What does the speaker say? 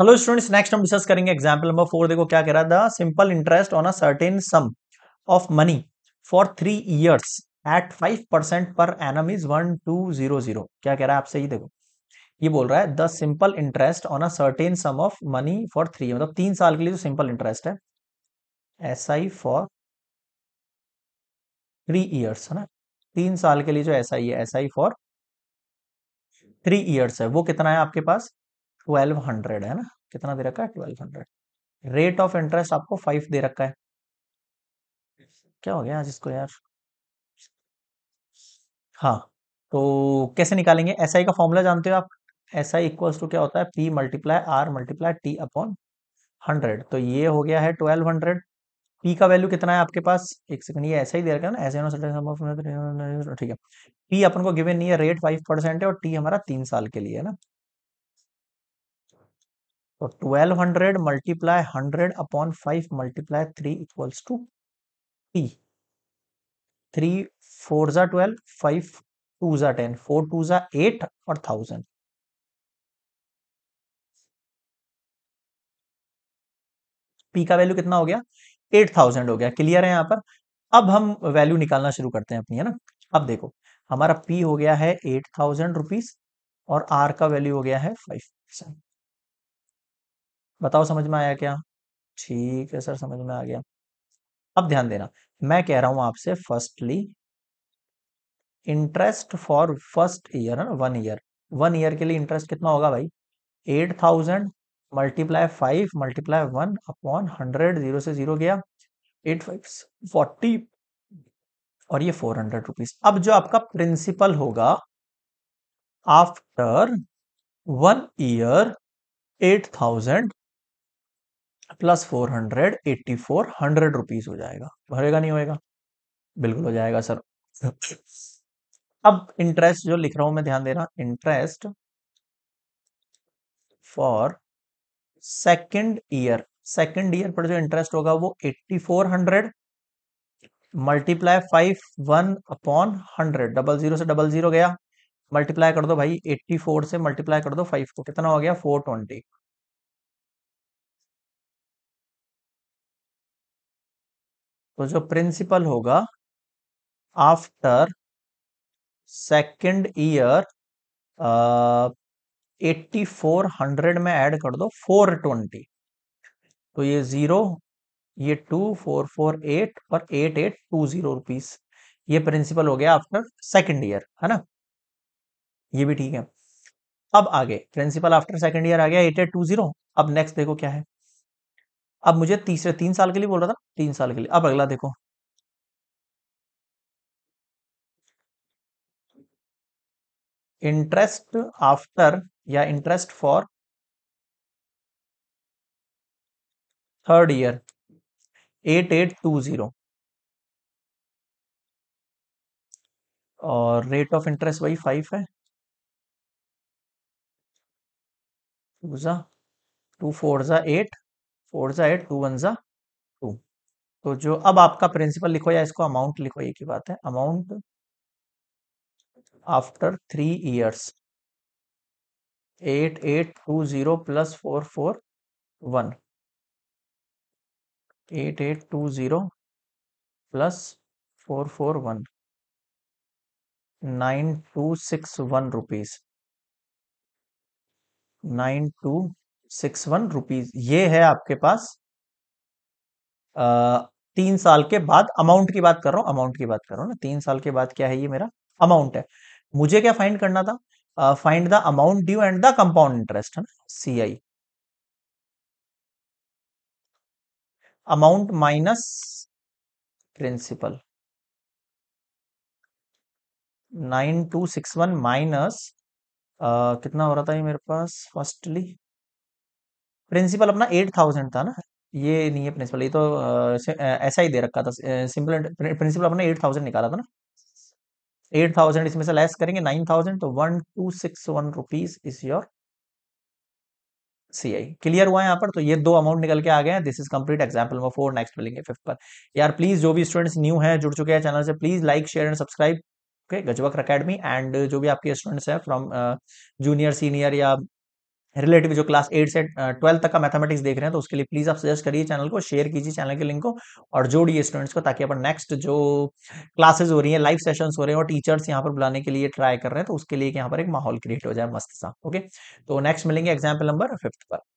hello students next हम discuss करेंगे example number four देखो क्या कह रहा था simple interest on a certain sum of money for three years at five percent पर एनम is one two zero zero क्या कह रहा है आपसे ही देखो ये बोल रहा है the simple interest on a certain sum of money for three मतलब तीन साल के लिए जो सिंपल इंटरेस्ट है S I for three years है ना तीन साल के लिए जो एस आई है S I for three years है वो कितना है आपके पास ट्वेल्व हंड्रेड है ना कितना दे रखा है twelve hundred rate of interest आपको फाइव दे रखा है क्या हो गया आज इसको यार हाँ तो कैसे निकालेंगे एस SI का फॉर्मूला जानते हो आप एस आई इक्वल्स टू क्या होता है P multiply R multiply T upon hundred तो ये हो गया है ट्वेल्व हंड्रेड पी का वैल्यू कितना है आपके पास एक सेकंड ये ऐसा ही दे रखा है ना ऐसे ठीक है पी अपन को गिवन नहीं है रेट फाइव परसेंट है और टी हमारा तीन साल के लिए है ना तो 1200 multiply hundred upon five multiply three equals to three three four जा ट्वेल्व फाइव टू जा टेन फोर टू जा एट और थाउजेंड पी का वैल्यू कितना हो गया एट थाउजेंड हो गया क्लियर है यहाँ पर अब हम वैल्यू निकालना शुरू करते हैं अपनी है ना अब देखो हमारा पी हो गया है एट थाउजेंड रुपीज और आर का वैल्यू हो गया है फाइव परसेंट बताओ समझ में आया क्या ठीक है सर समझ में आ गया अब ध्यान देना मैं कह रहा हूं आपसे firstly interest for first year one year one year के लिए इंटरेस्ट कितना होगा भाई eight thousand multiply five multiply one upon hundred zero से जीरो गया एट फाइव फोर्टी और ये फोर हंड्रेड रुपीज अब जो आपका प्रिंसिपल होगा after one year eight thousand plus four hundred eighty four hundred rupees हो जाएगा भरेगा नहीं होएगा बिल्कुल हो जाएगा सर अब इंटरेस्ट जो लिख रहा हूं मैं ध्यान दे रहा interest for second year second year पर जो इंटरेस्ट होगा वो eighty four hundred multiply five one upon hundred double zero से डबल जीरो गया मल्टीप्लाई कर दो भाई एट्टी फोर से मल्टीप्लाई कर दो फाइव को कितना हो गया फोर ट्वेंटी तो जो प्रिंसिपल होगा after second year eighty four hundred में ऐड कर दो फोर ट्वेंटी तो ये जीरो ये टू फोर फोर एट और eight eight two zero rupees ये प्रिंसिपल हो गया आफ्टर सेकेंड ईयर है ना ये भी ठीक है अब आगे प्रिंसिपल आफ्टर सेकेंड ईयर आ गया एट एट टू जीरो अब नेक्स्ट देखो क्या है अब मुझे तीसरे तीन साल के लिए बोल रहा था तीन साल के लिए अब अगला देखो इंटरेस्ट आफ्टर या interest for third year eight eight two zero और रेट ऑफ इंटरेस्ट वही फाइव है टू फोर जा एट फोर सा एट टू वन सा टू तो जो अब आपका प्रिंसिपल लिखो या इसको अमाउंट लिखो ये की बात है amount after three years eight eight two zero plus four four one eight eight two zero plus four four one nine two six one rupees nine two six one rupees ये है आपके पास आ, तीन साल के बाद अमाउंट की बात कर रहा हूं अमाउंट की बात कर रहा हूं ना तीन साल के बाद क्या है ये मेरा अमाउंट है मुझे क्या फाइंड करना था find the amount due and the compound interest है ना C I amount minus principal nine two six one minus कितना हो रहा था ये मेरे पास फर्स्टली प्रिंसिपल अपना एट थाउजेंड था ना ये नहीं है प्रिंसिपल ये तो ऐसा ही दे रखा था सिंपल प्रिंसिपल अपना एट थाउजेंड निकाला था ना एट थाउजेंड इसमें से लेस करेंगे नाइन थाउजेंड तो one two six one rupees is your C I clear हुआ है यहाँ पर तो ये दो अमाउंट निकल के आ गए हैं this is complete example number four next मिलेंगे फिफ्थ पर यार प्लीज जो भी स्टूडेंट्स न्यू है जुड़ चुके हैं चैनल से please like share and subscribe okay Gajvakra academy and जो भी आपके स्टूडेंट्स हैं फ्रॉम जूनियर सीनियर या रिलेटिव जो क्लास एट से ट्वेल्थ तक का मैथमेटिक्स देख रहे हैं तो उसके लिए प्लीज़ आप सजेस्ट करिए चैनल को शेयर कीजिए चैनल के लिंक को और जोड़िए स्टूडेंट्स को ताकि अपन नेक्स्ट जो क्लासेस हो रही हैं लाइव सेशंस हो रहे हैं और टीचर्स यहाँ पर बुलाने के लिए ट्राई कर रहे हैं तो उसके लिए यहाँ पर एक माहौल क्रिएट हो जाए मस्त सा ओके तो नेक्स्ट मिलेंगे एग्जाम्पल नंबर फिफ्थ पर